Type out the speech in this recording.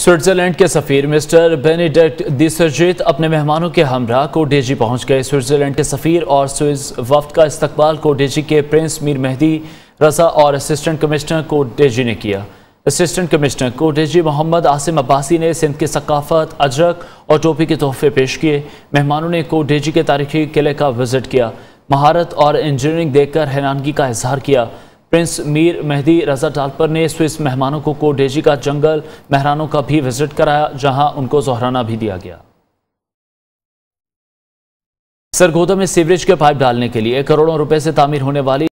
Switzerland के सफ़ीर mister Benedict दिसजित अपने मेहमानों के हमरा को डेजी पहुंच गए स्विट्जरलैंड के सफ़ीर और स्विस वफद का इस्तकबाल को डेजी के प्रिंस मीर मेहदी रजा और असिस्टेंट कमिश्नर को डेजी ने किया असिस्टेंट कमिश्नर को डेजी मोहम्मद आसिम अब्बासी ने सिंध की सकाफत अजरक और टोपी के तोहफे पेश किए मेहमानों ने को डेजी के तारीखी किले का विजिट किया महारत और इंजीनियरिंग देखकर हैरानगी का इजहार किया प्रिंस मीर मेहदी रजा डालपर ने स्विस मेहमानों को कोडेजी का जंगल मेहरानों का भी विजिट कराया जहां उनको जहराना भी दिया गया सरगोदा में सीवरेज के पाइप डालने के लिए करोड़ों रुपए से तामीर होने वाली